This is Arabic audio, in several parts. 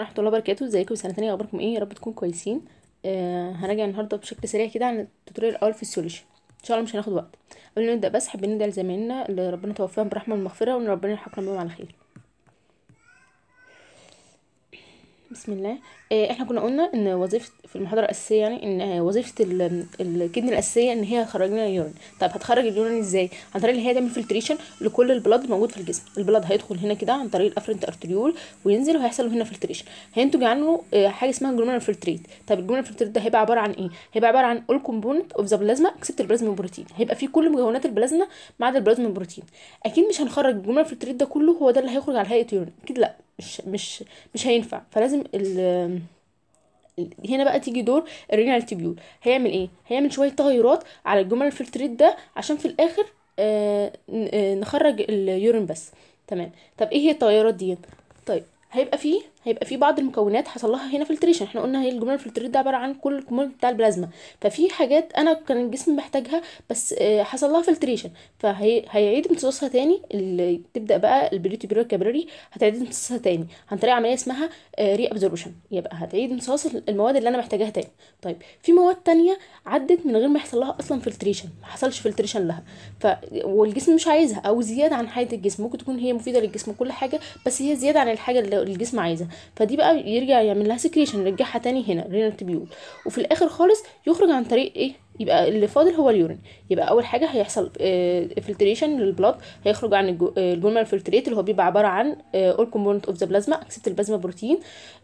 ورحمه الله وبركاته ازيكم سنه تانية اخباركم ايه يا رب تكونوا كويسين آه هنرجع النهارده بشكل سريع كده عن التوتوريال الاول في السوليوشن ان شاء الله مش هناخد وقت قبل ما نبدا بس حابين ندعي لزمايلنا اللي ربنا توفاهم بالرحمه والمغفره وان ربنا يلحقنا بيهم على خير بسم الله آه، احنا كنا قلنا ان وظيفه في المحاضره الاساسيه يعني ان آه، وظيفه الكدن الاساسيه ان هي تخرج لنا اليورين طب هتخرج اليورين ازاي عن طريق ان هي تعمل فلتريشن لكل البلاد موجود في الجسم البلاد هيدخل هنا كده عن طريق الافرنت ارتريول وينزل وهيحصل هنا فلتريشن هينتج عنه آه، حاجه اسمها جلوميرال فلتريت طب الجلوميرال فلتريت ده هيبقى عباره عن ايه هيبقى عباره عن اول كومبوننت اوف ذا بلازما اكسبت البلازما بروتين هيبقى فيه كل مكونات البلازما ما عدا البلازما بروتين اكيد مش هنخرج الجلوميرال فلتريت ده كله هو ده اللي هيخرج على هيئه يورين اكيد لا مش مش مش هينفع فلازم ال هنا بقى تيجي دور الرينال تيبيول هيعمل ايه هيعمل شويه تغيرات على الجمل الفلتريت ده عشان في الاخر آه،, آه نخرج اليورين بس تمام طب ايه هي التغيرات دي طيب هيبقى فيه هيبقى في بعض المكونات حصل لها هنا فلتريشن احنا قلنا هي الجمله الفلتريت ده عباره عن كل الكمول بتاع البلازما ففي حاجات انا كان الجسم محتاجها بس آه، حصل لها فلتريشن فهيعيد امتصاصها تاني اللي تبدا بقى بيرو كابراري هتعيد امتصاصها تاني عن طريق عمليه اسمها ري آه، ابزوربشن يبقى هتعيد امتصاص المواد اللي انا محتاجاها تاني طيب في مواد تانية عدت من غير ما يحصل لها اصلا فلتريشن ما حصلش فلتريشن لها ف والجسم مش عايزها او زياده عن حاجه الجسم ممكن تكون هي مفيده للجسم كل حاجه بس هي زياده عن الحاجه اللي الجسم عايزها فدي بقى يرجع يعمل لها سكريشن يرجعها تاني هنا رينال تبيول وفي الاخر خالص يخرج عن طريق ايه يبقى اللي فاضل هو اليورين يبقى اول حاجه هيحصل فلتريشن آه، للبلاد هيخرج عن آه، البولمر فلتريت اللي هو بيبقى عباره عن اول كومبوننت اوف ذا بلازما اكسبت البلازما بروتين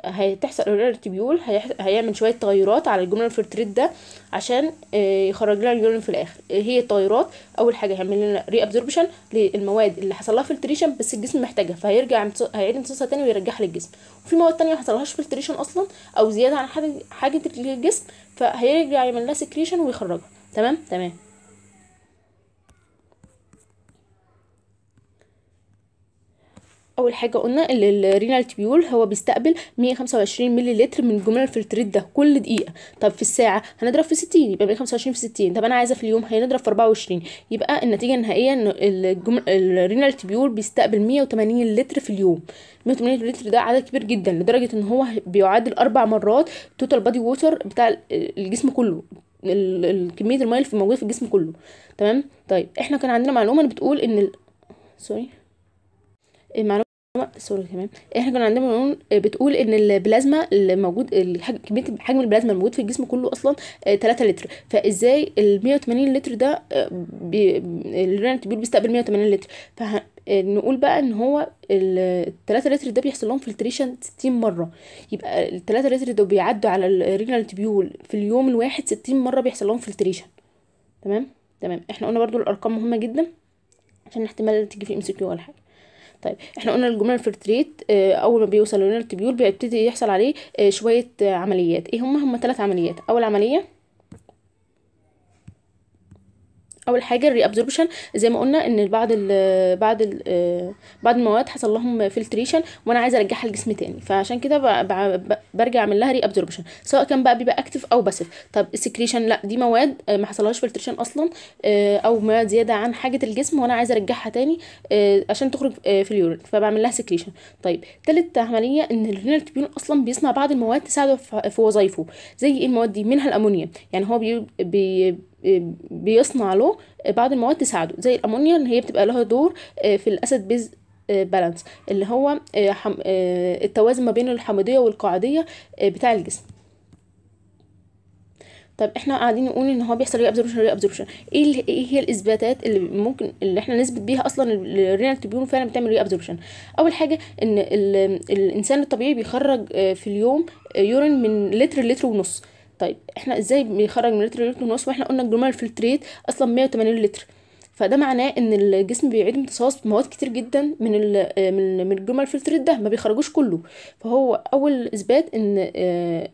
هتحصل تيبيول هيعمل شويه تغيرات على الجولمر فلتريت ده عشان آه، يخرج لنا اليورين في الاخر هي التغيرات اول حاجه هيعمل لنا ري ابزوربشن للمواد اللي حصل لها فلتريشن بس الجسم محتاجها فهيرجع هيعيد امتصاصها تاني ويرجعها للجسم وفي مواد تانية محصلهاش حصلهاش فلتريشن اصلا او زياده عن حاجه الجسم فهيرجع يعمل لها سكريشن ويخرج اخرجها تمام تمام اول حاجه قلنا ان الرينال تبيول هو بيستقبل 125 مللي لتر من جمل الفلتريت ده كل دقيقه طب في الساعه هنضرب في 60 يبقى 125 في 60 طب انا عايزه في اليوم هنضرب في 24 يبقى النتيجه النهائيه ان الجمل... الرينال تبيول بيستقبل 180 لتر في اليوم 180 لتر ده عدد كبير جدا لدرجه ان هو بيعادل اربع مرات توتال بادي ووتر بتاع الجسم كله كميه الميه اللي موجوده في الجسم كله تمام طيب احنا كان عندنا معلومه بتقول ان ال... سوري المعلومه سوري تمام احنا كان عندنا معلومه بتقول ان البلازما اللي موجود كميه حجم البلازما الموجود في الجسم كله اصلا 3 آه، لتر فازاي ال 180 لتر ده آه، بي... الرنات بيستقبل 180 لتر فه... نقول بقى ان هو ال 3 لتر ده بيحصل لهم فلتريشن 60 مره يبقى ال 3 لتر ده بيعدوا على الرينال تبيول في اليوم الواحد 60 مره بيحصل لهم فلتريشن تمام تمام احنا قلنا برضو الارقام مهمه جدا عشان احتمال تيجي في ام سي كيو ولا حاجه طيب احنا قلنا الجمله الفلتريت آه، اول ما بيوصل للرينال تبيول بيبتدي يحصل عليه آه، شويه عمليات ايه هم هم ثلاث عمليات اول عمليه اول حاجه الريابزوربشن زي ما قلنا ان بعض ال بعض ال آه، بعض المواد حصل لهم فلتريشن وانا عايزه ارجعها للجسم تاني فعشان كده برجع اعمل لها ريابزوربشن سواء كان بقى بيبقى اكتف او باسيف طب السكريشن لا دي مواد آه، ما حصلهاش فلتريشن اصلا آه، او مواد زياده عن حاجه الجسم وانا عايزه ارجعها تاني عشان تخرج في اليورين فبعمل لها سكريشن طيب تالت عمليه ان الرينال تبيون اصلا بيصنع بعض المواد تساعده في وظايفه زي ايه المواد دي منها الامونيا يعني هو بي, بي بيصنع له آه، بعض المواد تساعده زي الامونيا اللي هي بتبقى لها دور آه، في الاسيد بيز بالانس اللي هو آه، التوازن ما بين الحمضيه والقاعديه بتاع الجسم طب احنا قاعدين نقول ان هو بيحصل ري ابزوربشن ري ابزوربشن ايه ايه هي الاثباتات اللي ممكن اللي احنا نثبت بيها اصلا الرينال تبيون فعلا بتعمل ري ابزوربشن اول حاجه ان الانسان الطبيعي بيخرج في اليوم يورين من لتر لتر ونص طيب احنا ازاي بيخرج من لتر لتر ونص واحنا قلنا الجرومال فلتريت اصلا 180 لتر فده معناه ان الجسم بيعيد امتصاص مواد كتير جدا من ال من من الجرومال فلتريت ده ما بيخرجوش كله فهو اول اثبات ان آه،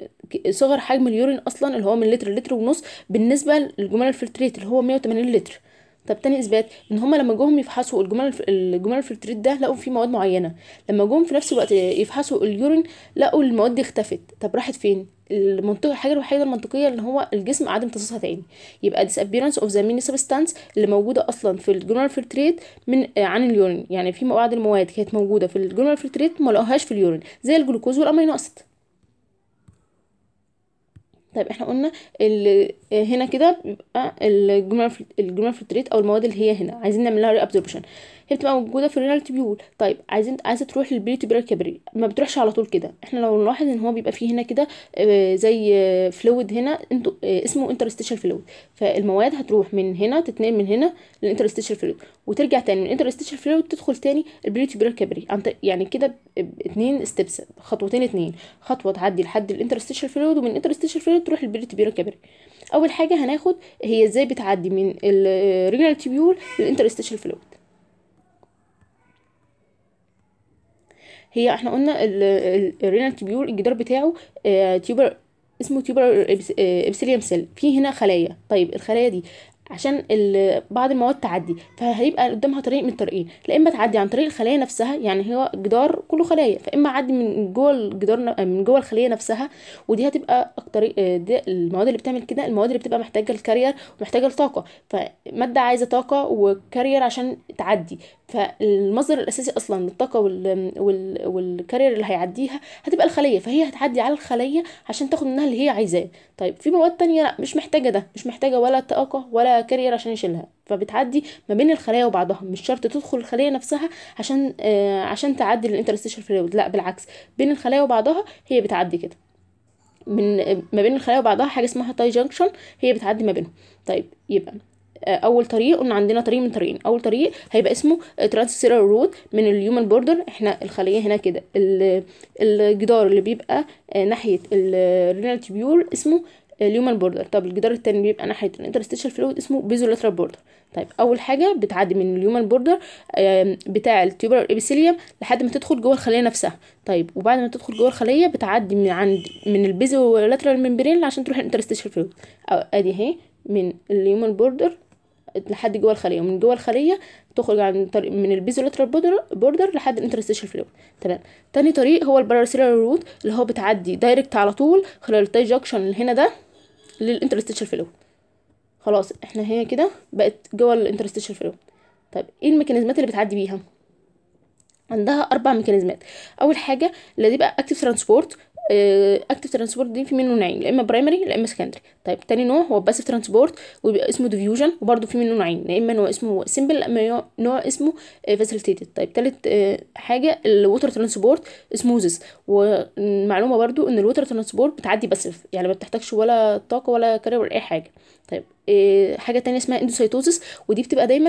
صغر حجم اليورين اصلا اللي هو من لتر لتر ونص بالنسبه للجرومال فلتريت اللي هو 180 لتر طب تاني اثبات ان هما لما جوهم يفحصوا الجمل الجمال الفلتريت ده لقوا فيه مواد معينه لما جوهم في نفس الوقت يفحصوا اليورين لقوا المواد دي اختفت طب راحت فين المنطقه الحاجه الوحيده المنطقيه ان هو الجسم عدم امتصاصها تاني يبقى disappearance of the mini substance اللي موجوده اصلا في الجنرال فلتريت من آه، عن اليورين يعني في بعض المواد كانت موجوده في الجنرال فلتريت ما لقوهاش في اليورين زي الجلوكوز والامينو اسيد طيب احنا قلنا آه، هنا كده بيبقى الجمل فلتريت او المواد اللي هي هنا عايزين نعمل لها ري ابزوربشن هي بتبقى موجوده في الرينال تبيول طيب عايزين عايزه تروح تبيول كابري ما بتروحش على طول كده احنا لو نلاحظ ان هو بيبقى فيه هنا كده آه، زي فلويد آه، هنا انتو آه، اسمه انترستيشال فلويد فالمواد هتروح من هنا تتنقل من هنا للانترستيشال فلويد وترجع تاني من الانترستيشال فلويد تدخل تاني تبيول كابري يعني كده اتنين ستبس خطوتين اتنين خطوه تعدي لحد الانترستيشال فلويد ومن الانترستيشال فلويد تروح تبيول كابري اول حاجه هناخد هي ازاي بتعدي من الرينال تبيول للانترستيشال فلويد هي احنا قلنا الرينال تيبيول الجدار بتاعه آه، تيوبر اسمه تيوبر آه، ابسيليوم سيل في هنا خلايا طيب الخلايا دي عشان بعض المواد تعدي فهيبقى قدامها طريق من الطريقين لا اما تعدي عن طريق الخلايا نفسها يعني هو جدار كله خلايا فاما عدي من جوه الجدار من جوه الخليه نفسها ودي هتبقى اكتر آه، المواد اللي بتعمل كده المواد اللي بتبقى محتاجه الكارير ومحتاجه الطاقه فماده عايزه طاقه وكارير عشان تعدي فالمصدر الاساسي اصلا للطاقه وال... وال... والكارير اللي هيعديها هتبقى الخليه فهي هتعدي على الخليه عشان تاخد منها اللي هي عايزاه طيب في مواد تانية لا مش محتاجه ده مش محتاجه ولا طاقه ولا كارير عشان يشيلها فبتعدي ما بين الخلايا وبعضها مش شرط تدخل الخليه نفسها عشان آه عشان تعدي للانترستيشن فلويد لا بالعكس بين الخلايا وبعضها هي بتعدي كده من ما بين الخلايا وبعضها حاجه اسمها تاي جانكشن هي بتعدي ما بينهم طيب يبقى اول طريق قلنا عندنا طريق من طريقين اول طريق هيبقى اسمه ترانسيرال روت من الهيومن بوردر احنا الخليه هنا كده الجدار اللي بيبقى آه، ناحيه الرينال تيبيول اسمه الهيومن بوردر طب الجدار التاني بيبقى ناحيه الانترستيشال فلويد اسمه بيزولاترال بوردر طيب اول حاجه بتعدي من الهيومن بوردر بتاع التيوبر ابيثيليوم لحد ما تدخل جوه الخليه نفسها طيب وبعد ما تدخل جوه الخليه بتعدي من عند من البيزولاترال ممبرين عشان تروح الانترستيشال فلويد ادي اهي من الهيومن بوردر لحد جوه الخليه ومن جوه الخليه تخرج عن طريق من البيزولاترال بوردر, بوردر لحد الانترستيشال فلو تمام تاني طريق هو الباراسيلر روت اللي هو بتعدي دايركت على طول خلال التاي جاكشن اللي هنا ده للانترستيشال فلو خلاص احنا هي كده بقت جوه الانترستيشال فلو طيب ايه الميكانيزمات اللي بتعدي بيها عندها اربع ميكانيزمات اول حاجه اللي دي بقى اكتيف ترانسبورت اكتف آه، ترانسبورت دي في منه نوعين يا اما برايمري يا اما سكندري طيب تاني نوع هو باسيف ترانسبورت وبيبقى اسمه ديفيوجن وبرده في منه نوعين يا اما نوع اسمه سمبل يا اما نوع اسمه فاسيليتيتد آه، طيب تالت آه، حاجه الووتر ترانسبورت اسموزس ومعلومه برده ان الووتر ترانسبورت بتعدي باسيف يعني ما بتحتاجش ولا طاقه ولا كارير ولا اي حاجه طيب حاجه تانية اسمها اندوسيتوزس ودي بتبقى دايما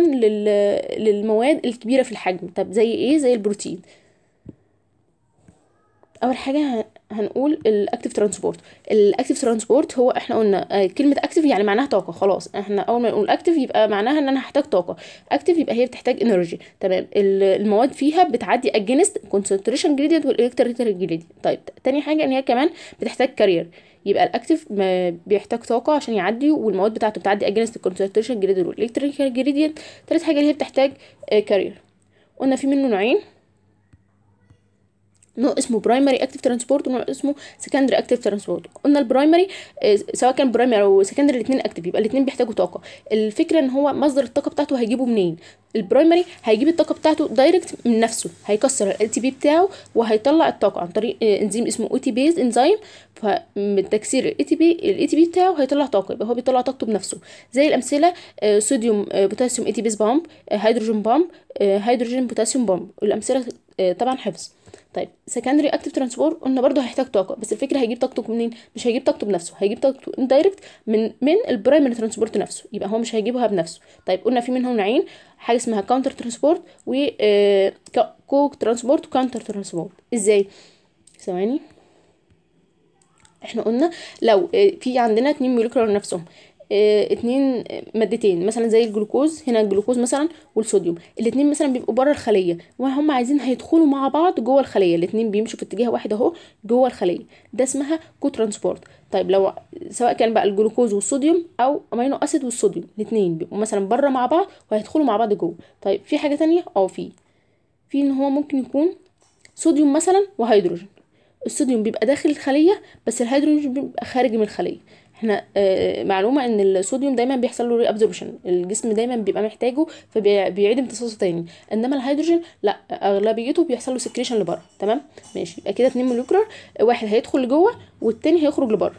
للمواد الكبيره في الحجم طب زي ايه زي البروتين اول حاجه هنقول الاكتف ترانسبورت الاكتف ترانسبورت هو احنا قلنا آه، كلمه اكتف يعني معناها طاقه خلاص احنا اول ما نقول اكتف يبقى معناها ان انا هحتاج طاقه اكتف يبقى هي بتحتاج انرجي تمام المواد فيها بتعدي اجينست كونسنتريشن جريدينت والالكتريكال جريدينت طيب تاني حاجه ان هي كمان بتحتاج كارير يبقى الاكتف بيحتاج طاقه عشان يعدي والمواد بتاعته بتعدي اجينست كونسنتريشن جريدينت والالكتريكال جريدينت تالت حاجه ان هي بتحتاج كارير آه، قلنا في منه نوعين نوع اسمه برايمري اكتيف ترانسبورت ونوع اسمه سكندري اكتيف ترانسبورت قلنا البرايمري آه، سواء كان برايمري او سكندري الاثنين اكتيف يبقى الاثنين بيحتاجوا طاقه الفكره ان هو مصدر الطاقه بتاعته هيجيبه منين البرايمري هيجيب الطاقه بتاعته دايركت من نفسه هيكسر ال تي بي بتاعه وهيطلع الطاقه عن طريق انزيم آه، اسمه او تي بيز انزيم فمن تكسير الاي تي بي الاي تي بي بتاعه هيطلع طاقه يبقى هو بيطلع طاقته بنفسه زي الامثله صوديوم بوتاسيوم اي تي بيز بامب هيدروجين بامب هيدروجين بوتاسيوم بامب الامثله طبعا آه، حفظ طيب سكندري اكتيف ترانسبورت قلنا برضو هيحتاج طاقه بس الفكره هيجيب طاقته منين مش هيجيب طاقته بنفسه هيجيب طاقته اندايركت من من البرايمري ترانسبورت نفسه يبقى هو مش هيجيبها بنفسه طيب قلنا في منهم نوعين حاجه اسمها كاونتر ترانسبورت و كوك ترانسبورت وكاونتر ترانسبورت ازاي ثواني احنا قلنا لو آه، في عندنا اتنين مولكولر نفسهم آه، اتنين آه، مادتين مثلا زي الجلوكوز هنا الجلوكوز مثلا والصوديوم الاتنين مثلا بيبقوا بره الخليه وهم عايزين هيدخلوا مع بعض جوه الخليه الاتنين بيمشوا في اتجاه واحد اهو جوه الخليه ده اسمها كو ترانسبورت طيب لو سواء كان بقى الجلوكوز والصوديوم او امينو اسيد والصوديوم الاتنين بيبقوا مثلا بره مع بعض وهيدخلوا مع بعض جوه طيب في حاجه تانية اه في في ان هو ممكن يكون صوديوم مثلا وهيدروجين الصوديوم بيبقى داخل الخليه بس الهيدروجين بيبقى خارج من الخليه احنا آه، معلومه ان الصوديوم دايما بيحصل له ري ابزوربشن الجسم دايما بيبقى محتاجه فبيعيد امتصاصه تاني انما الهيدروجين لا اغلبيته بيحصل له سكريشن لبره تمام ماشي يبقى كده اتنين مولكيولر واحد هيدخل لجوه والتاني هيخرج لبره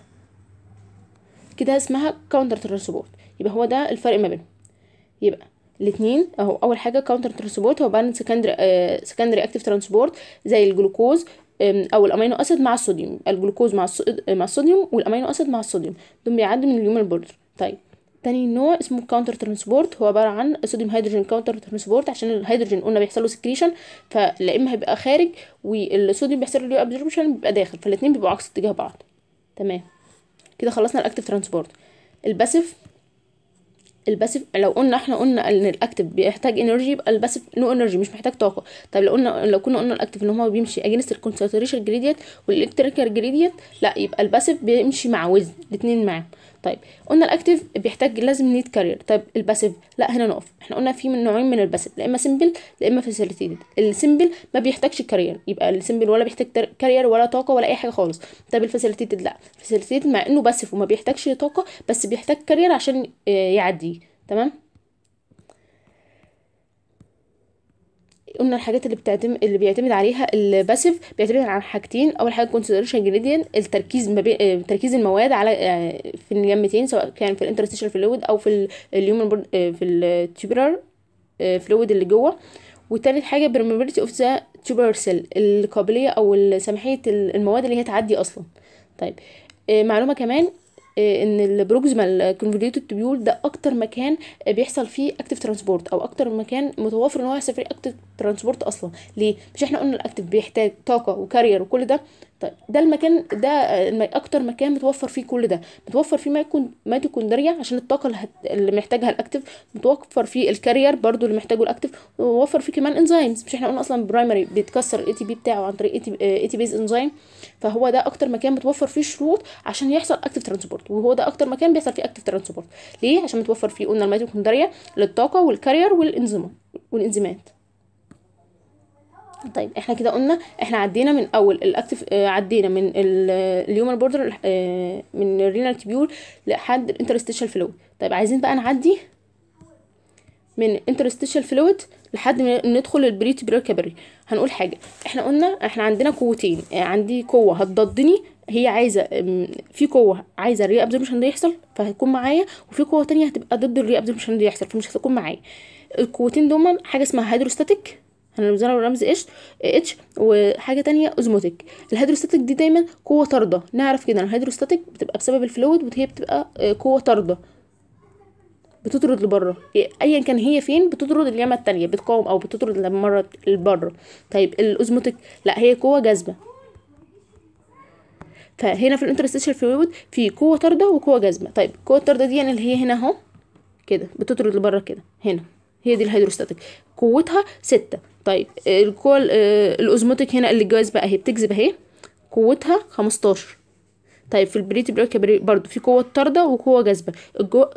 كده اسمها كاونتر ترانسبورت يبقى هو ده الفرق ما بينهم يبقى الاثنين اهو اول حاجه كاونتر ترانسبورت هو بالانس سكندري آه سكندري اكتيف ترانسبورت زي الجلوكوز او الامينو اسيد مع الصوديوم الجلوكوز مع مع الصوديوم والامينو اسيد مع الصوديوم دول بيعدوا من اليومن بوردر طيب تاني نوع اسمه كاونتر ترانسبورت هو عباره عن صوديوم هيدروجين كاونتر ترانسبورت عشان الهيدروجين قلنا بيحصل له سكريشن فلا اما هيبقى خارج والصوديوم بيحصل له ابزوربشن بيبقى داخل فالاثنين بيبقوا عكس اتجاه بعض تمام كده خلصنا الاكتف ترانسبورت الباسيف الباسيف لو قلنا احنا قلنا ان الاكتف بيحتاج انرجي يبقى الباسيف نو انرجي مش محتاج طاقه طب لو قلنا لو كنا قلنا الاكتف ان هو بيمشي اجينست الكونسنتريشن جريدينت والالكتريكال جريدينت لا يبقى الباسيف بيمشي مع وزن الاثنين معاهم طيب قلنا الاكتيف بيحتاج لازم نيد كارير طيب الباسيف لا هنا نقف احنا قلنا في من نوعين من الباسيف لا اما سمبل لا اما فاسيليتيد السمبل ما بيحتاجش كارير يبقى السمبل ولا بيحتاج كارير ولا طاقه ولا اي حاجه خالص طيب الفاسيليتيد لا الفاسيليتيد مع انه باسيف وما بيحتاجش طاقه بس بيحتاج كارير عشان آه، يعدي تمام قلنا الحاجات اللي بتعتمد اللي بيعتمد عليها الباسيف بيعتمد على حاجتين اول حاجه كونسيدريشن جريدين التركيز ما بين تركيز المواد على آه، في الجمتين سواء كان في الانترستيشال فلويد او في اليومن آه، في التيوبولار آه، فلويد اللي جوه وتالت حاجه permeability اوف ذا tubular سيل القابليه او سماحيه المواد اللي هي تعدي اصلا طيب معلومه كمان آه، ان البروكسيمال كونفوليوتد تبيول ده اكتر مكان آه، بيحصل فيه اكتف ترانسبورت او اكتر مكان متوفر ان هو يحصل فيه اكتف ترانسبورت اصلا ليه مش احنا قلنا الاكتف بيحتاج طاقه وكارير وكل ده طيب ده المكان ده اكتر مكان متوفر فيه كل ده متوفر فيه ميتوكوندريا عشان الطاقه اللي, محتاجها الاكتف متوفر فيه الكارير برضو اللي محتاجه الاكتف ووفر فيه كمان انزيمز مش احنا قلنا اصلا برايمري بيتكسر الاي تي بي بتاعه عن طريق اي تي بيز انزيم فهو ده اكتر مكان متوفر فيه شروط عشان يحصل اكتف ترانسبورت وهو ده اكتر مكان بيحصل فيه اكتف ترانسبورت ليه عشان متوفر فيه قلنا الميتوكوندريا للطاقه والكارير والانزيمات طيب احنا كده قلنا احنا عدينا من اول الاكتف اه عدينا من اليومال بوردر اه من الرينال تبيول لحد الانترستيشال فلويد طيب عايزين بقى نعدي من انترستيشال فلويد لحد ما ندخل البريت بريكابري هنقول حاجه احنا قلنا احنا عندنا قوتين آه، عندي قوه هتضدني هي عايزه في قوه عايزه الري ابزوربشن ده يحصل فهتكون معايا وفي قوه تانية هتبقى ضد الري ابزوربشن ده يحصل فمش هتكون معايا القوتين دول حاجه اسمها هيدروستاتيك هنرمزها رمز اتش اتش وحاجه تانية اوزموتيك الهيدروستاتيك دي دايما قوه طارده نعرف كده الهيدروستاتيك بتبقى بسبب الفلويد وهي بتبقى آه، قوه طارده بتطرد لبره ايا كان هي فين بتطرد اليمه التانية بتقاوم او بتطرد لمره لبره طيب الاوزموتيك لا هي قوه جاذبه فهنا في الانترستيشال فلويد في قوه طارده وقوه جاذبه طيب قوه طارده دي يعني اللي هي هنا اهو كده بتطرد لبره كده هنا هي دي الهيدروستاتيك قوتها ستة طيب القوة آه، الاوزموتيك هنا اللي الجواز بقى اهي بتجذب اهي قوتها خمستاشر طيب في البريتي بريكابري برضو في قوة طاردة وقوة جاذبة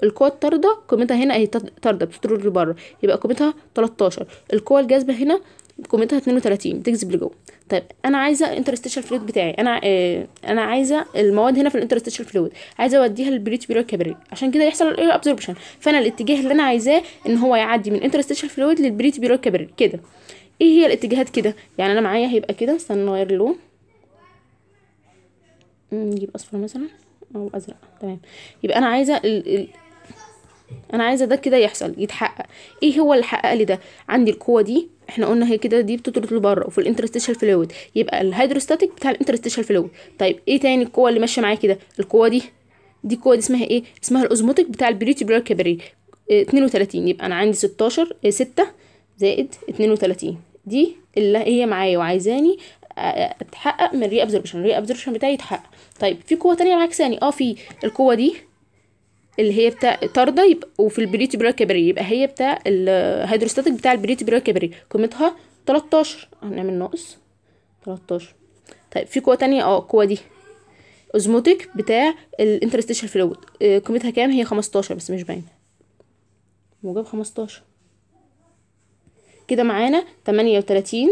القوة الطاردة قيمتها هنا اهي طاردة بتطرد لبره يبقى قيمتها تلتاشر القوة الجاذبة هنا قيمتها 32 بتجذب لجوه طيب انا عايزه الانترستيشال فلويد بتاعي انا آه انا عايزه المواد هنا في الانترستيشال فلويد عايزه اوديها للبريت بيرو كابري عشان كده يحصل الاير ابزوربشن فانا الاتجاه اللي انا عايزاه ان هو يعدي من الانترستيشال فلويد للبريت بيرو كابري كده ايه هي الاتجاهات كده يعني انا معايا هيبقى كده استنى نغير اللون نجيب اصفر مثلا او ازرق تمام يبقى انا عايزه ال... ال... انا عايزه ده كده يحصل يتحقق ايه هو اللي حقق لي ده عندي القوه دي احنا قلنا هي كده دي بتطرد لبره وفي الانترستيشال فلويد يبقى الهيدروستاتيك بتاع الانترستيشال فلويد طيب ايه تاني القوه اللي ماشيه معايا كده القوه دي دي القوه دي اسمها ايه اسمها الاوزموتيك بتاع البريتيبولار كابري اه 32 يبقى انا عندي 16 6 اه، زائد 32 دي اللي هي معايا وعايزاني اه، اه، اتحقق من الري ابزوربشن الري ابزوربشن بتاعي يتحقق طيب في قوه تانية معاك ثاني اه في القوه دي اللي هي بتاع طارده يبقى وفي البريتي برا كبري يبقى هي بتاع الهيدروستاتيك بتاع البريتي برا كبري قيمتها 13 هنعمل ناقص 13 طيب في قوه تانية اه القوه دي اوزموتيك بتاع الانترستيشال فلويد آه، قيمتها كام هي 15 بس مش باينه موجب 15 كده معانا 38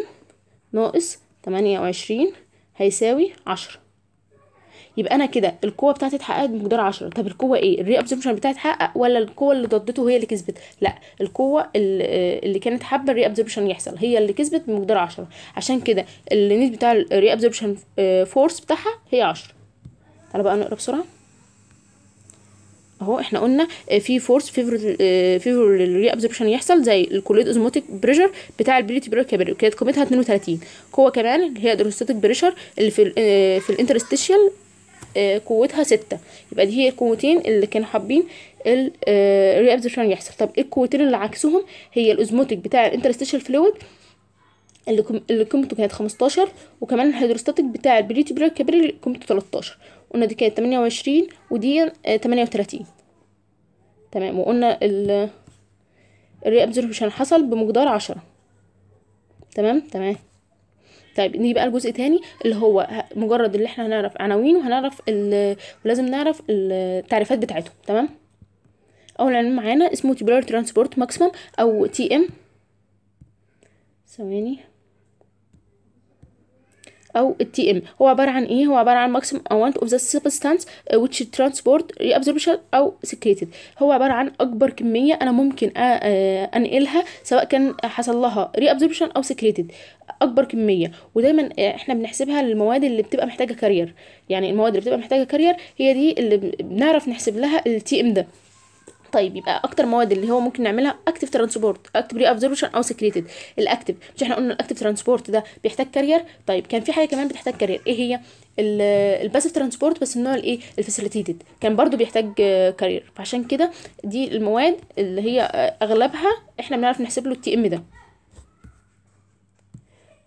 ناقص 28 هيساوي 10 يبقى انا كده القوه بتاعتي اتحققت بمقدار 10 طب القوه ايه الري ابزوربشن بتاعي اتحقق ولا القوه اللي ضدته هي اللي كسبت لا القوه آه، اللي كانت حابه الري ابزوربشن يحصل هي اللي كسبت بمقدار 10 عشان كده النيت بتاع الري ابزوربشن آه، فورس بتاعها هي 10 تعالى بقى نقرا بسرعه اهو احنا قلنا آه، في فورس فيفر فيفر للري ابزوربشن يحصل زي الكوليد اوزموتيك بريشر بتاع البريتي بريك كانت قيمتها 32 قوه كمان اللي هي الدروستاتيك بريشر اللي في ال في الانترستيشال آه، قوتها ستة يبقى دي هي القوتين اللي كانوا حابين ال آه، reabsorption يحصل طب ايه القوتين اللي عكسهم هي الاوزموتيك بتاع interstitial fluid اللي قيمته كانت خمستاشر وكمان الهيدروستاتيك بتاع البريتيبريال كابري اللي قيمته تلتاشر قلنا دي كانت تمانية وعشرين ودي تمانية وتلاتين تمام وقلنا ال reabsorption حصل بمقدار عشرة تمام تمام طيب نيجي بقى لجزء تاني اللي هو مجرد اللي احنا هنعرف عناوين وهنعرف ولازم نعرف التعريفات بتاعتهم تمام اول عنوان معانا اسمه تيبولار ترانسبورت ماكسيمم او تي ام ثواني او التي ام هو عباره عن ايه هو عباره عن ماكسيم اماونت اوف ذا سبستانس which ترانسبورت ريابزوربشن او سكريتد هو عباره عن اكبر كميه انا ممكن انقلها سواء كان حصل لها ريابزوربشن او سكريتد اكبر كميه ودايما آه، احنا بنحسبها للمواد اللي بتبقى محتاجه كارير يعني المواد اللي بتبقى محتاجه كارير هي دي اللي بنعرف نحسب لها التي ام ده طيب يبقى اكتر مواد اللي هو ممكن نعملها اكتف ترانسبورت اكتف ري ابزوربشن او سكريتد الاكتف مش احنا قلنا الاكتف ترانسبورت ده بيحتاج كارير طيب كان في حاجه كمان بتحتاج كارير ايه هي الباسيف آه، ترانسبورت بس النوع الايه الفاسيليتيتد كان برضو بيحتاج آه، كارير فعشان كده دي المواد اللي هي اغلبها احنا بنعرف نحسب له التي ام ده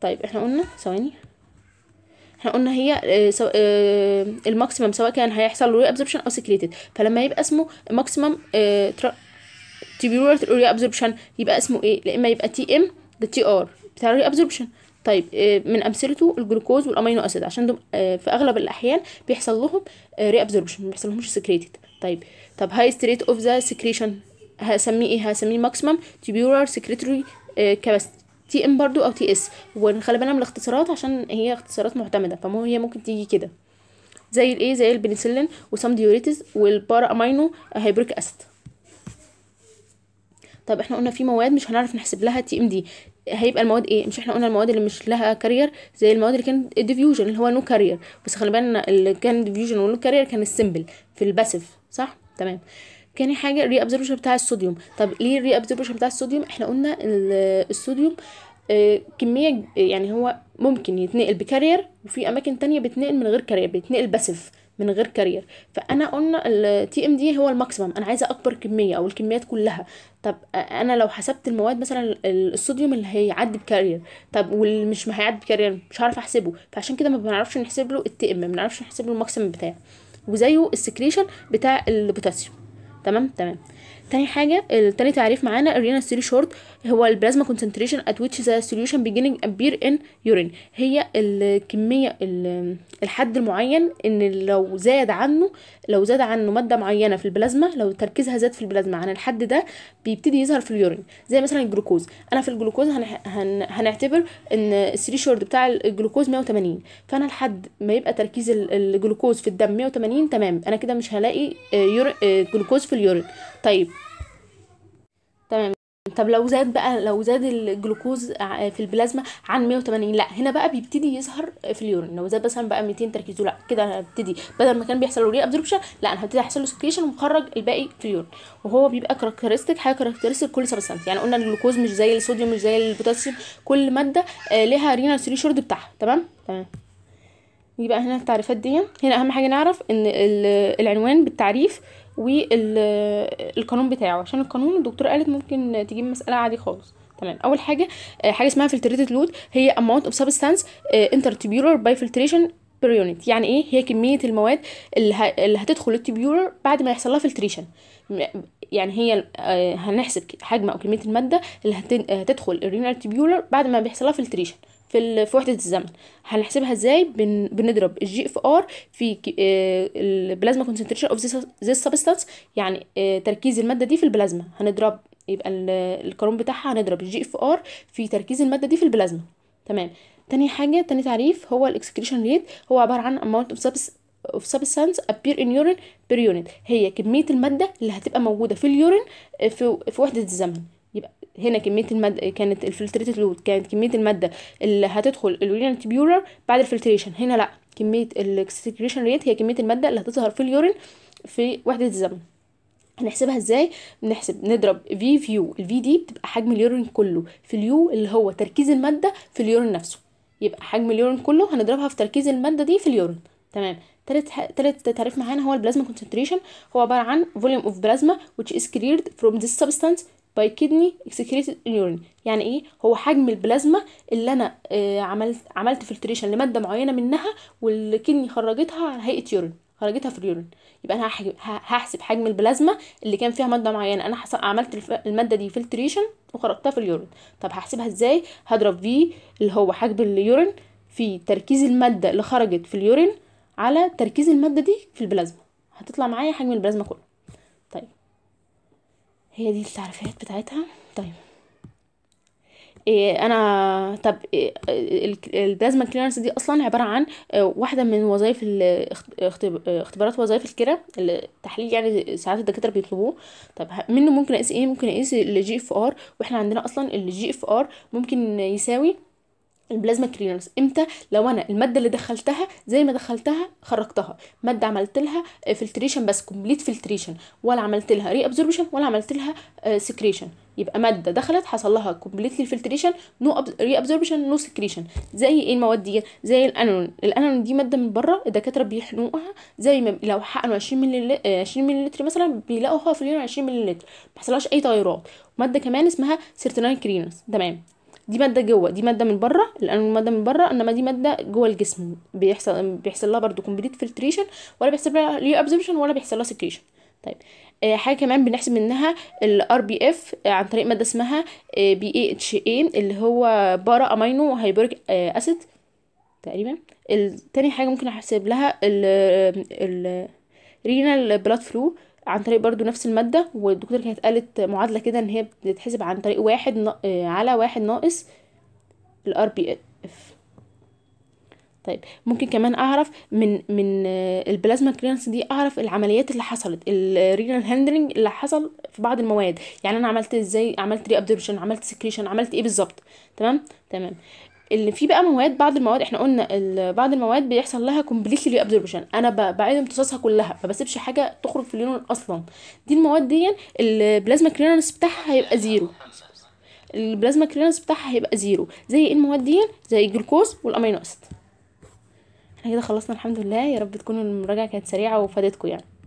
طيب احنا قلنا ثواني احنا قلنا هي آه، سو... آه، الماكسيمم سواء كان هيحصل له ريابزوربشن او سيكريتد فلما يبقى اسمه ماكسيمم tubular ريابزوربشن يبقى اسمه ايه لا اما يبقى تي ام ده تي ار بتاع الري طيب آه، من امثلته الجلوكوز والامينو اسيد عشان دول في اغلب الاحيان بيحصل لهم ريابزوربشن ما بيحصلهمش سيكريتد طيب طب هاي ستريت اوف ذا سيكريشن هسميه ايه هسميه ماكسيمم tubular secretory capacity تي ام برضو او تي اس ونخلي بالنا من الاختصارات عشان هي اختصارات معتمده فمو هي ممكن تيجي كده زي الايه زي البنسلين وسام ديوريتس والبارا امينو هيبريك اسيد طب احنا قلنا في مواد مش هنعرف نحسب لها تي ام دي هيبقى المواد ايه مش احنا قلنا المواد اللي مش لها كارير زي المواد اللي كانت ديفيوجن اللي هو نو كارير بس خلي بالنا اللي كان ديفيوجن ونو كارير كان السيمبل في الباسيف صح تمام تاني حاجه الري ابزوربشن بتاع الصوديوم طب ليه الري ابزوربشن بتاع الصوديوم احنا قلنا الصوديوم آه، كمية يعني هو ممكن يتنقل بكارير وفي أماكن تانية بتنقل من غير كارير بتنقل باسف من غير كارير فأنا قلنا التي ام دي هو الماكسيمم أنا عايزة أكبر كمية أو الكميات كلها طب أنا لو حسبت المواد مثلا الصوديوم اللي هيعدي بكارير طب واللي مش هيعدي بكارير مش هعرف أحسبه فعشان كده ما بنعرفش نحسب له التي ام ما بنعرفش نحسب له الماكسيمم بتاعه وزيه السكريشن بتاع البوتاسيوم تمام تمام تاني حاجه التاني تعريف معانا الرينا سيري شورت هو البلازما كونسنتريشن ات ويتش ذا سوليوشن بيجيننج ابير ان يورين هي الكميه الحد المعين ان لو زاد عنه لو زاد عنه ماده معينه في البلازما لو تركيزها زاد في البلازما عن الحد ده بيبتدي يظهر في اليورين زي مثلا الجلوكوز انا في الجلوكوز هن... هن... هنعتبر ان السيري شورت بتاع الجلوكوز 180 فانا لحد ما يبقى تركيز الجلوكوز في الدم 180 تمام انا كده مش هلاقي جلوكوز آه، آه، في اليورين طيب تمام طب لو زاد بقى لو زاد الجلوكوز في البلازما عن 180 لا هنا بقى بيبتدي يظهر في اليورين لو زاد مثلا بقى 200 تركيزه لا كده هبتدي بدل ما كان بيحصل له ري ابزوربشن لا انا هبتدي احصل له سكريشن ومخرج الباقي في اليورين وهو بيبقى كاركترستيك حاجه كاركترستيك كل سبستانس يعني قلنا الجلوكوز مش زي الصوديوم مش زي البوتاسيوم كل ماده آه، ليها رينال ثريشورد بتاعها تمام تمام يبقى هنا التعريفات دي هنا اهم حاجه نعرف ان العنوان بالتعريف والقانون بتاعه عشان القانون الدكتور قالت ممكن تجيب مساله عادي خالص تمام اول حاجه آه، حاجه اسمها filtrated لود هي amount of substance آه، intertubular by filtration per unit يعني ايه هي كميه المواد اللي هتدخل التبيولر بعد ما يحصل لها filtration يعني هي آه، هنحسب حجم او كميه الماده اللي هتدخل الرينال تبيولر بعد ما بيحصل لها filtration في في وحده الزمن هنحسبها ازاي بن... بنضرب الجي اف ار في البلازما كونسنتريشن اوف ذيس سبستانس يعني آه، تركيز الماده دي في البلازما هنضرب يبقى القانون بتاعها هنضرب الجي اف ار في تركيز الماده دي في البلازما تمام تاني حاجه تاني تعريف هو الاكسكريشن ريت هو عباره عن amount of substance of substance appear in urine per unit هي كميه الماده اللي هتبقى موجوده في اليورين آه، في, في وحده الزمن هنا كميه الماده كانت الفلتريتد لود كانت كميه الماده اللي هتدخل اليورين تبيولر بعد الفلتريشن هنا لا كميه الاكسكريشن ريت هي كميه الماده اللي هتظهر في اليورين في وحده الزمن هنحسبها ازاي بنحسب نضرب في فيو الفي دي بتبقى حجم اليورين كله في اليو اللي هو تركيز الماده في اليورين نفسه يبقى حجم اليورين كله هنضربها في تركيز الماده دي في اليورين تمام تالت تالت تعريف معانا هو البلازما كونسنتريشن هو عباره عن فوليوم اوف بلازما which is cleared from this substance باي كدني اكسكريتد urine يعني ايه هو حجم البلازما اللي انا آه، عملت عملت فلتريشن لماده معينه منها والكدني خرجتها على هيئه يورين خرجتها في اليورين يبقى انا هحسب حجم البلازما اللي كان فيها ماده معينه انا عملت الماده دي فلتريشن وخرجتها في اليورين طب هحسبها ازاي هضرب في اللي هو حجم اليورين في تركيز الماده اللي خرجت في اليورين على تركيز الماده دي في البلازما هتطلع معايا حجم البلازما كله هي دي التعريفات بتاعتها طيب إيه انا طب إيه البلازما كليرنس دي اصلا عباره عن آه، واحده من وظائف اختبارات وظائف الكرة التحليل يعني ساعات الدكاتره بيطلبوه طب منه ممكن اقيس ايه ممكن اقيس الجي اف ار واحنا عندنا اصلا الجي اف ار ممكن يساوي البلازما كلينرز امتى لو انا الماده اللي دخلتها زي ما دخلتها خرجتها ماده عملت لها فلتريشن بس كومبليت فلتريشن ولا عملت لها ري ابزوربشن ولا عملت لها سكريشن آه، يبقى ماده دخلت حصل لها كومبليتلي فلتريشن نو ري ابزوربشن نو سكريشن زي ايه المواد دي زي الانون الانون دي ماده من بره الدكاتره بيحنوها زي ما لو حقنوا 20 ملل 20 آه، ملل مثلا بيلاقوها في اليوم 20 ملل ما حصلهاش اي تغيرات ماده كمان اسمها سيرتونين كرينس تمام دي ماده جوه دي ماده من بره لان ماده من بره انما دي ماده جوه الجسم بيحصل بيحصل لها برده كومبليت فلتريشن ولا بيحصل لها ليه ابزوربشن ولا بيحصل لها سكريشن طيب آه، حاجه كمان بنحسب منها الار بي اف آه، عن طريق ماده اسمها بي اي اتش اي اللي هو بارا امينو هايبريك آه، اسيد تقريبا تاني حاجه ممكن احسب لها ال ال رينال بلاد فلو عن طريق برضو نفس المادة والدكتورة كانت قالت معادلة كده ان هي بتتحسب عن طريق واحد آه، على واحد ناقص ال بي اف طيب ممكن كمان اعرف من من آه، البلازما كلينس دي اعرف العمليات اللي حصلت الرينال هاندلنج اللي حصل في بعض المواد يعني انا عملت ازاي عملت ري عملت سكريشن عملت ايه بالظبط تمام تمام اللي في بقى مواد بعض المواد احنا قلنا بعض المواد بيحصل لها كومبليتلي ابزوربشن انا بعيد امتصاصها كلها ما بسيبش حاجه تخرج في اللون اصلا دي المواد دي البلازما كليرنس بتاعها هيبقى زيرو البلازما كليرنس بتاعها هيبقى زيرو زي ايه المواد دي زي الجلوكوز والامينو اسيد احنا كده خلصنا الحمد لله يا رب تكون المراجعه كانت سريعه وفادتكم يعني